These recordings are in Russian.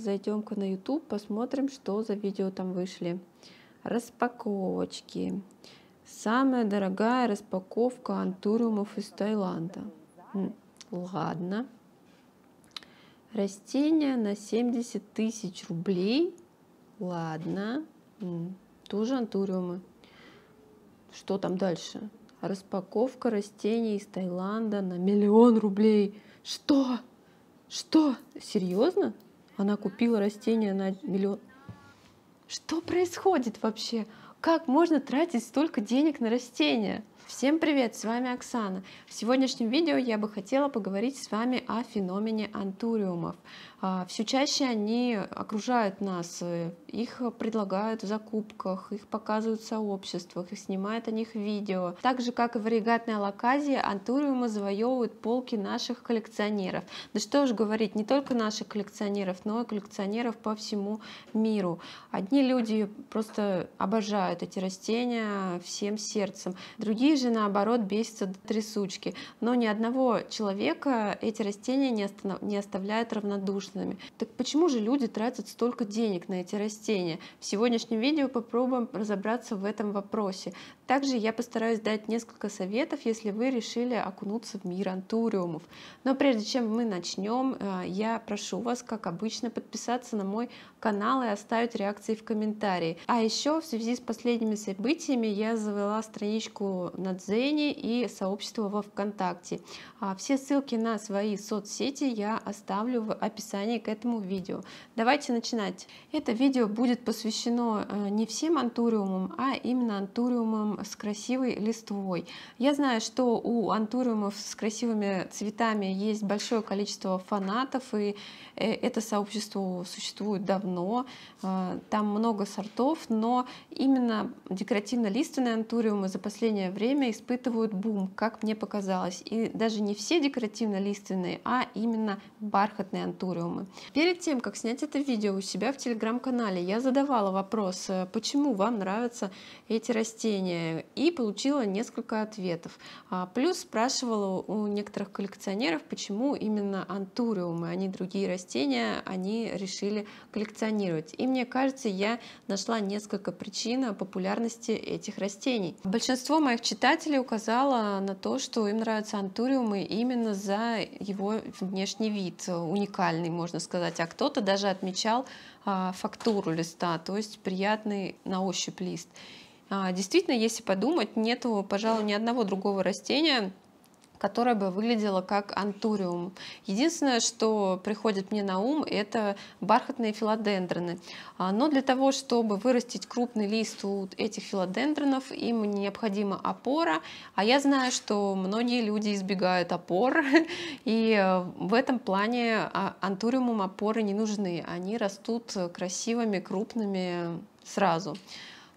зайдем-ка на YouTube, посмотрим, что за видео там вышли. Распаковочки. Самая дорогая распаковка антуриумов из Таиланда. Ладно. Растения на 70 тысяч рублей. Ладно. Тоже антуриумы. Что там дальше? Распаковка растений из Таиланда на миллион рублей. Что? Что? Серьезно? Она купила растения на миллион. Что происходит вообще? Как можно тратить столько денег на растения? Всем привет, с вами Оксана. В сегодняшнем видео я бы хотела поговорить с вами о феномене антуриумов. А, Все чаще они окружают нас, э, их предлагают в закупках, их показывают в сообществах, их снимают о них видео. Так же, как и варигатная лаказия, антуриумы завоевывают полки наших коллекционеров. Да что уж говорить, не только наших коллекционеров, но и коллекционеров по всему миру. Одни люди просто обожают эти растения всем сердцем, другие другие же, наоборот, бесятся до трясучки. Но ни одного человека эти растения не, останов... не оставляют равнодушными. Так почему же люди тратят столько денег на эти растения? В сегодняшнем видео попробуем разобраться в этом вопросе. Также я постараюсь дать несколько советов, если вы решили окунуться в мир антуриумов. Но прежде чем мы начнем, э, я прошу вас, как обычно, подписаться на мой канал и оставить реакции в комментарии. А еще в связи с последними событиями я завела страничку на Дзене и сообщество во ВКонтакте. А все ссылки на свои соцсети я оставлю в описании к этому видео. Давайте начинать. Это видео будет посвящено э, не всем антуриумам, а именно антуриумам с красивой листвой. Я знаю, что у антуриумов с красивыми цветами есть большое количество фанатов, и э, это сообщество существует давно, э, там много сортов, но именно декоративно-лиственные антуриумы за последнее время испытывают бум, как мне показалось, и даже не все декоративно-лиственные, а именно бархатные антуриумы. Перед тем, как снять это видео у себя в телеграм-канале, я задавала вопрос, э, почему вам нравятся эти растения, Э, и получила несколько ответов. А, плюс спрашивала у некоторых коллекционеров, почему именно антуриумы, а не другие растения, они решили коллекционировать. И мне кажется, я нашла несколько причин популярности этих растений. Большинство моих читателей указало на то, что им нравятся антуриумы именно за его внешний вид, уникальный, можно сказать. А кто-то даже отмечал а, фактуру листа, то есть приятный на ощупь лист. А, действительно, если подумать, нету, пожалуй, ни одного другого растения, которое бы выглядело как антуриум. Единственное, что приходит мне на ум, это бархатные филодендроны. А, но для того, чтобы вырастить крупный лист у этих филодендронов, им необходима опора. А я знаю, что многие люди избегают опор, и э, в этом плане а, антуриумам опоры не нужны. Они растут красивыми, крупными сразу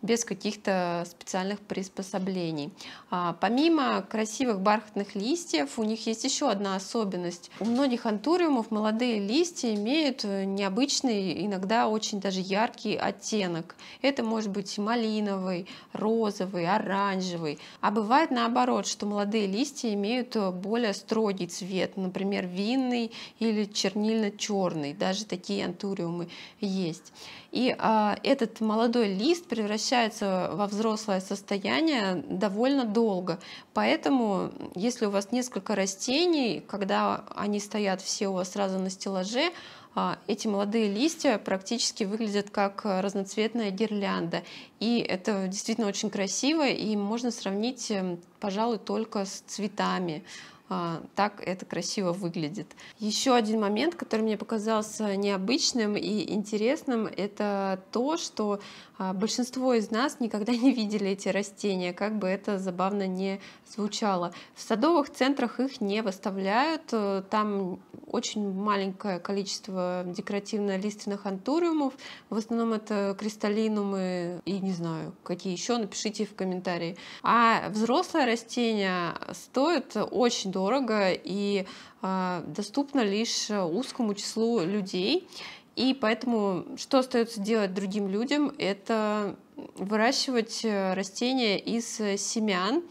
без каких-то специальных приспособлений. А, помимо красивых бархатных листьев, у них есть еще одна особенность. У многих антуриумов молодые листья имеют э, необычный, иногда очень даже яркий оттенок. Это может быть малиновый, розовый, оранжевый. А бывает наоборот, что молодые листья имеют э, более строгий цвет, например, винный или чернильно-черный. Даже такие антуриумы есть. И а, этот молодой лист превращается возвращается во взрослое состояние довольно долго. Поэтому, если у вас несколько растений, когда они стоят все у вас сразу на стеллаже, а, эти молодые листья практически выглядят как разноцветная гирлянда. И это действительно очень красиво, и можно сравнить, эм, пожалуй, только с цветами. А, так это красиво выглядит. Еще один момент, который мне показался необычным и интересным, это то, что а, большинство из нас никогда не видели эти растения, как бы это забавно не звучало. В садовых центрах их не выставляют, э, там очень маленькое количество декоративно-лиственных антуриумов, в основном это кристаллинумы и не знаю, какие еще, напишите в комментарии. А взрослые растения стоят очень дорого и а, доступно лишь узкому числу людей. И поэтому что остается делать другим людям, это выращивать э, растения из э, семян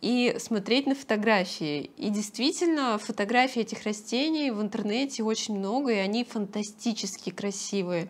и смотреть на фотографии. И действительно, фотографий этих растений в интернете очень много, и они фантастически красивые.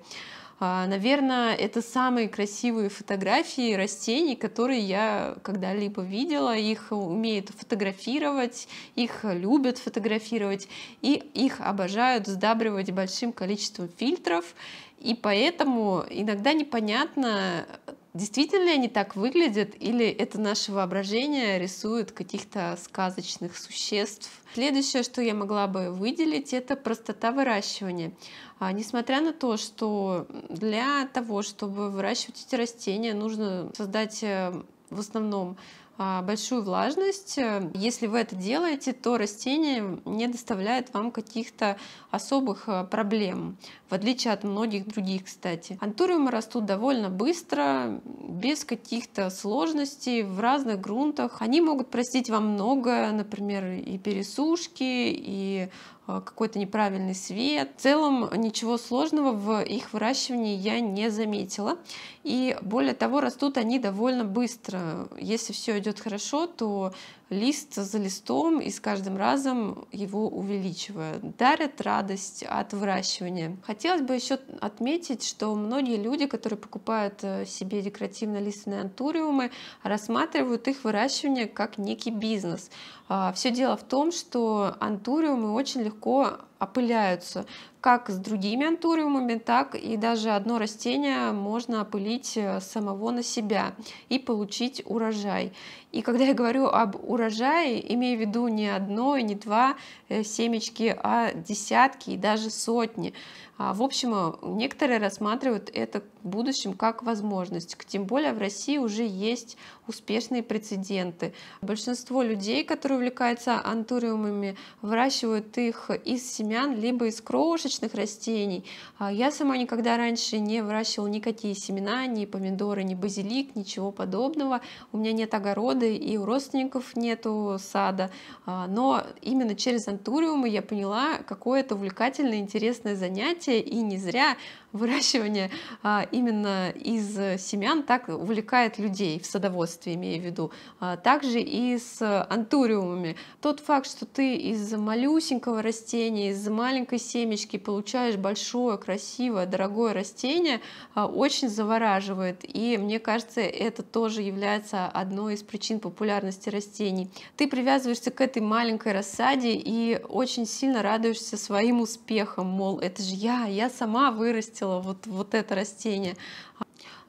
А, Наверное, это самые красивые фотографии растений, которые я когда-либо видела. Их умеют фотографировать, их любят фотографировать, и их обожают сдабривать большим количеством фильтров. И поэтому иногда непонятно, Действительно ли они так выглядят, или это наше воображение рисует каких-то сказочных существ? Следующее, что я могла бы выделить, это простота выращивания. А, несмотря на то, что для того, чтобы выращивать эти растения, нужно создать э, в основном а, большую влажность. Э, если вы это делаете, то растение не доставляет вам каких-то особых э, проблем, в отличие от многих других, кстати. Антуриумы растут довольно быстро, без каких-то сложностей, в разных грунтах. Они могут простить вам многое, например, и пересушки, и а, какой-то неправильный свет. В целом ничего сложного в их выращивании я не заметила. И более того, растут они довольно быстро. Если все идет хорошо, то лист за листом и с каждым разом его увеличивая. Дарят радость от выращивания. Хотелось бы еще отметить, что многие люди, которые покупают э, себе декоративно-лиственные антуриумы, рассматривают их выращивание как некий бизнес. А, Все дело в том, что антуриумы очень легко опыляются как с другими антуриумами, так и даже одно растение можно опылить э, самого на себя и получить урожай. И когда я говорю об урожае, имею в виду не одно и не два э, семечки, а десятки и даже сотни. А, в общем, некоторые рассматривают это в будущем как возможность. Тем более в России уже есть успешные прецеденты. Большинство людей, которые увлекаются антуриумами, выращивают их из семян либо из кровушек, крошечных растений. А я сама никогда раньше не выращивала никакие семена, ни помидоры, ни базилик, ничего подобного. У меня нет огорода и у родственников нету сада. А, но именно через антуриумы я поняла, какое это увлекательное, интересное занятие. И не зря выращивание а, именно из семян так увлекает людей в садоводстве, имею в виду. Также и с антуриумами. Тот факт, что ты из малюсенького растения, из маленькой семечки получаешь большое, красивое, дорогое растение, а, очень завораживает. И мне кажется, это тоже является одной из причин популярности растений. Ты привязываешься к этой маленькой рассаде и очень сильно радуешься своим успехом, мол, это же я, я сама вырастила вот, вот это растение.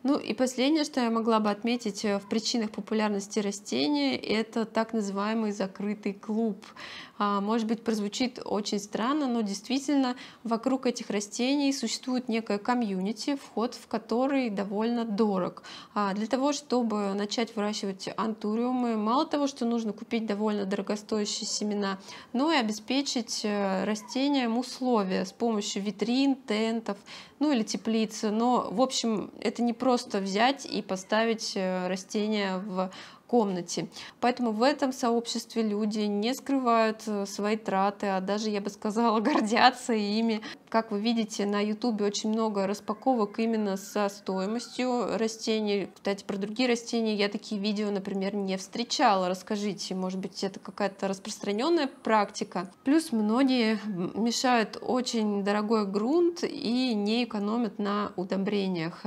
Ну и последнее, что я могла бы отметить э, в причинах популярности растений, это так называемый закрытый клуб. А, может быть, прозвучит очень странно, но действительно вокруг этих растений существует некая комьюнити, вход в который довольно дорог. А, для того, чтобы начать выращивать антуриумы, мало того, что нужно купить довольно дорогостоящие семена, но и обеспечить э, растениям условия с помощью витрин, тентов, ну или теплицы. Но, в общем, это не просто просто взять и поставить э, растение в комнате. Поэтому в этом сообществе люди не скрывают э, свои траты, а даже, я бы сказала, гордятся ими. Как вы видите, на YouTube очень много распаковок именно со стоимостью растений. Кстати, про другие растения я такие видео, например, не встречала. Расскажите, может быть, это какая-то распространенная практика. Плюс многие мешают очень дорогой грунт и не экономят на удобрениях.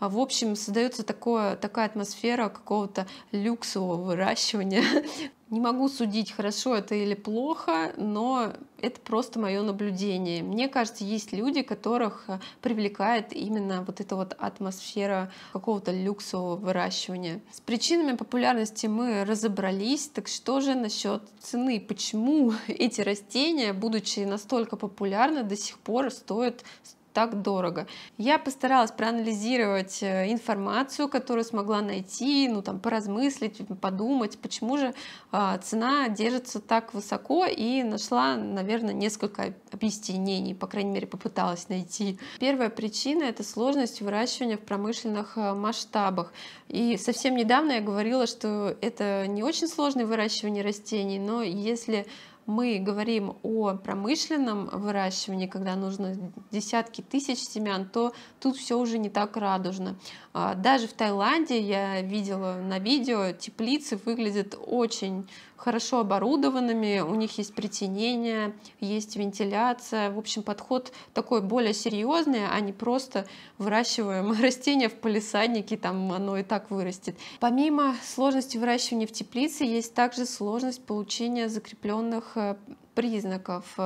А В общем, создается такое, такая атмосфера какого-то люксового выращивания. Не могу судить, хорошо это или плохо, но это просто мое наблюдение. Мне кажется, есть люди, которых э, привлекает именно вот эта вот атмосфера какого-то люксового выращивания. С причинами популярности мы разобрались, так что же насчет цены? Почему эти растения, будучи настолько популярны, до сих пор стоят так дорого. Я постаралась проанализировать э, информацию, которую смогла найти, ну там поразмыслить, подумать, почему же а, цена держится так высоко и нашла, наверное, несколько объяснений, по крайней мере, попыталась найти. Первая причина – это сложность выращивания в промышленных э, масштабах. И совсем недавно я говорила, что это не очень сложное выращивание растений, но если мы говорим о промышленном выращивании, когда нужно десятки тысяч семян, то тут все уже не так радужно. А, даже в Таиланде я видела на видео, теплицы выглядят очень хорошо оборудованными, у них есть притенение, есть вентиляция. В общем, подход такой более серьезный, а не просто выращиваем растение в полисаднике, там оно и так вырастет. Помимо сложности выращивания в теплице, есть также сложность получения закрепленных э, признаков.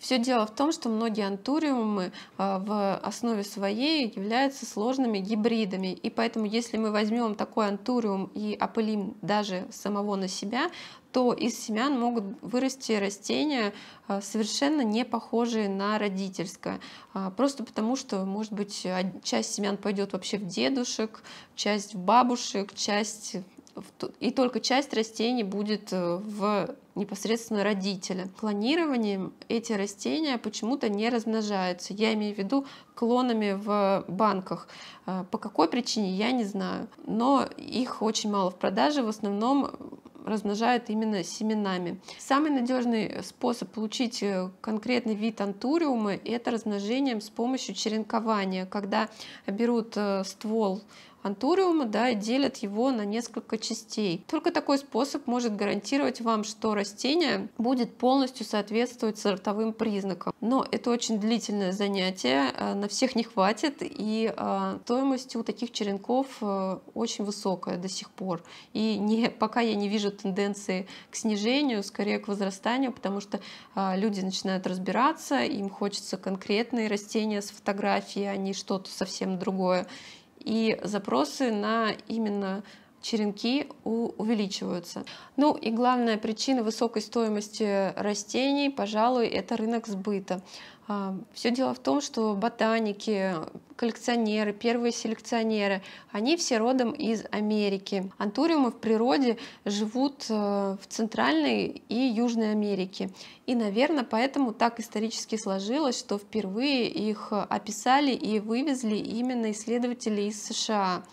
Все дело в том, что многие антуриумы э, в основе своей являются сложными гибридами, и поэтому если мы возьмем такой антуриум и опылим даже самого на себя, то из семян могут вырасти растения, а, совершенно не похожие на родительское. А, просто потому, что, может быть, часть семян пойдет вообще в дедушек, часть в бабушек, часть и только часть растений будет э, в непосредственно родителя. Клонированием эти растения почему-то не размножаются. Я имею в виду клонами в банках. А, по какой причине, я не знаю. Но их очень мало в продаже. В основном размножают именно семенами. Самый надежный способ получить э, конкретный вид антуриума – это размножением с помощью черенкования, когда берут э, ствол антуриума, да, и делят его на несколько частей. Только такой способ может гарантировать вам, что растение будет полностью соответствовать сортовым признакам. Но это очень длительное занятие, а, на всех не хватит, и а, стоимость у таких черенков э, очень высокая до сих пор. И не, пока я не вижу тенденции к снижению, скорее к возрастанию, потому что а, люди начинают разбираться, им хочется конкретные растения с фотографией, а не что-то совсем другое и запросы на именно черенки увеличиваются. Ну и главная причина высокой стоимости растений, пожалуй, это рынок сбыта. А, все дело в том, что ботаники, коллекционеры, первые селекционеры, они все родом из Америки. Антуриумы в природе живут э, в Центральной и Южной Америке. И, наверное, поэтому так исторически сложилось, что впервые их описали и вывезли именно исследователи из США.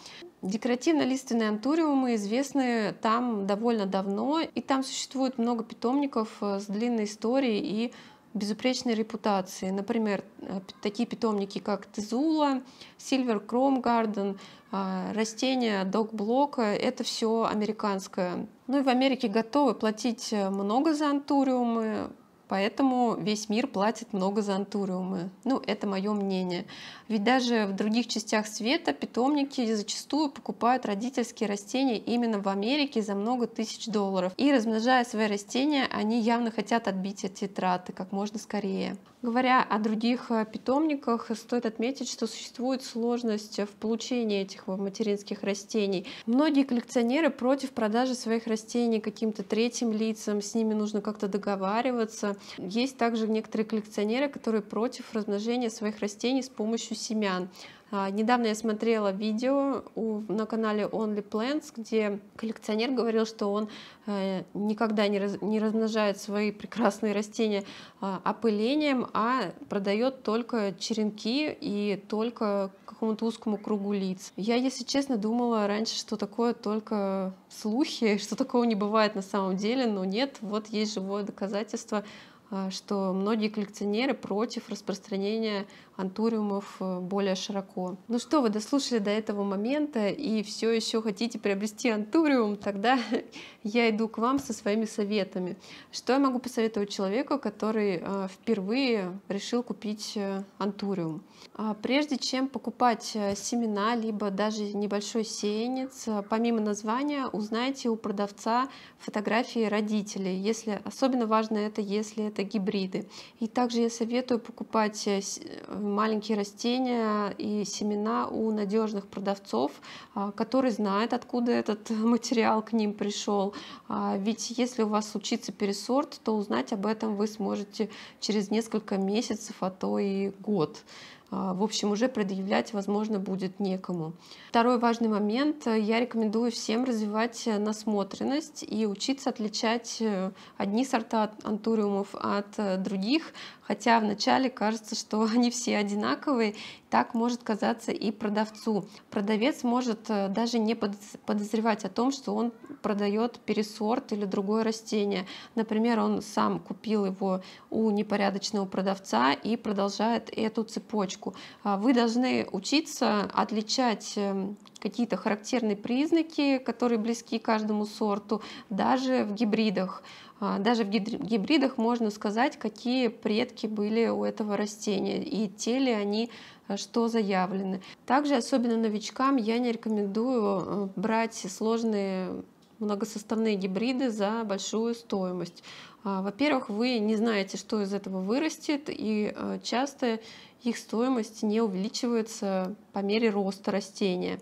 Декоративно-лиственные антуриумы известны там довольно давно, и там существует много питомников э, с длинной историей и безупречной репутацией. Например, э, такие питомники, как Тезула, Silver Chrome Garden, э, растения Dog Block, это все американское. Ну и в Америке готовы платить много за антуриумы, Поэтому весь мир платит много за антуриумы. Ну, это мое мнение. Ведь даже в других частях света питомники зачастую покупают родительские растения именно в Америке за много тысяч долларов. И размножая свои растения, они явно хотят отбить эти траты как можно скорее. Говоря о других э, питомниках, стоит отметить, что существует сложность в получении этих материнских растений. Многие коллекционеры против продажи своих растений каким-то третьим лицам, с ними нужно как-то договариваться. Есть также некоторые коллекционеры, которые против размножения своих растений с помощью семян. А, недавно я смотрела видео на канале Only Plants, где коллекционер говорил, что он э, никогда не, размножает свои прекрасные растения а, опылением, а продает только черенки и только какому-то узкому кругу лиц. Я, если честно, думала раньше, что такое только слухи, что такого не бывает на самом деле, но нет, вот есть живое доказательство а, что многие коллекционеры против распространения антуриумов э, более широко. Ну что, вы дослушали до этого момента и все еще хотите приобрести антуриум, тогда я иду к вам со своими советами. Что я могу посоветовать человеку, который а, впервые решил купить э, антуриум? А, прежде чем покупать э, семена, либо даже небольшой сеянец, помимо названия, узнайте у продавца фотографии родителей, если особенно важно это, если это это гибриды. И также я советую покупать э, э, маленькие растения и семена у надежных продавцов, а, которые знают, откуда этот материал к ним пришел. А, ведь если у вас случится пересорт, то узнать об этом вы сможете через несколько месяцев, а то и год. А, в общем, уже предъявлять, возможно, будет некому. Второй важный момент. Я рекомендую всем развивать насмотренность и учиться отличать э, одни сорта антуриумов от э, других, хотя вначале кажется, что они все одинаковые, так может казаться и продавцу. Продавец может э, даже не подозревать о том, что он продает пересорт или другое растение. Например, он сам купил его у непорядочного продавца и продолжает эту цепочку. А вы должны учиться отличать эм, какие-то характерные признаки, которые близки каждому сорту, даже в гибридах. А, даже в гибридах можно сказать, какие предки были у этого растения и те ли они, а, что заявлены. Также, особенно новичкам, я не рекомендую а, брать сложные многосоставные гибриды за большую стоимость. Во-первых, вы не знаете, что из этого вырастет, и часто их стоимость не увеличивается по мере роста растения.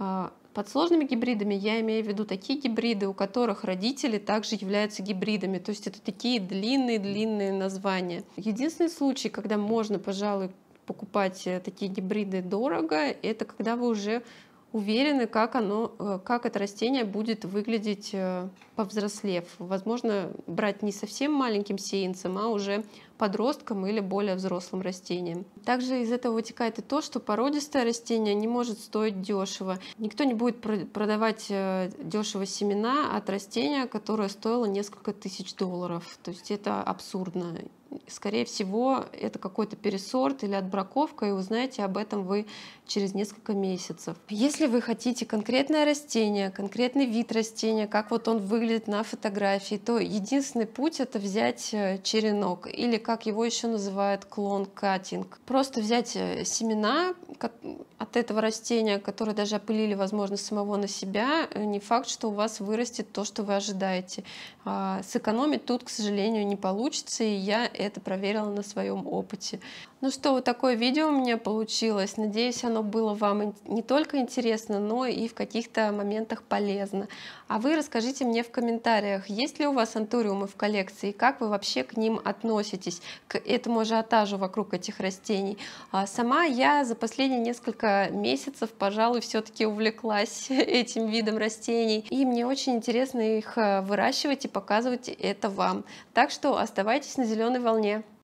А, под сложными гибридами я имею в виду такие гибриды, у которых родители также являются гибридами. То есть это такие длинные-длинные названия. Единственный случай, когда можно, пожалуй, покупать э, такие гибриды дорого, это когда вы уже уверены, как, оно, э, как это растение будет выглядеть э, повзрослев. Возможно, брать не совсем маленьким сеянцем, а уже подросткам или более взрослым растениям. Также из этого вытекает и то, что породистое растение не может стоить дешево. Никто не будет продавать э, дешево семена от растения, которое стоило несколько тысяч долларов. То есть это абсурдно скорее всего, это какой-то пересорт или отбраковка, и узнаете об этом вы через несколько месяцев. Если вы хотите конкретное растение, конкретный вид растения, как вот он выглядит на фотографии, то единственный путь это взять э, черенок или как его еще называют, клон катинг. Просто взять э, семена от этого растения, которые даже опылили, возможно, самого на себя, э, не факт, что у вас вырастет то, что вы ожидаете. А, сэкономить тут, к сожалению, не получится, и я это проверила на своем опыте. Ну что, вот такое видео у меня получилось. Надеюсь, оно было вам не только интересно, но и в каких-то моментах полезно. А вы расскажите мне в комментариях, есть ли у вас антуриумы в коллекции, как вы вообще к ним относитесь? присоединилась к этому ажиотажу вокруг этих растений. А сама я за последние несколько месяцев, пожалуй, все-таки увлеклась этим видом растений, и мне очень интересно их э, выращивать и показывать это вам. Так что оставайтесь на зеленой волне.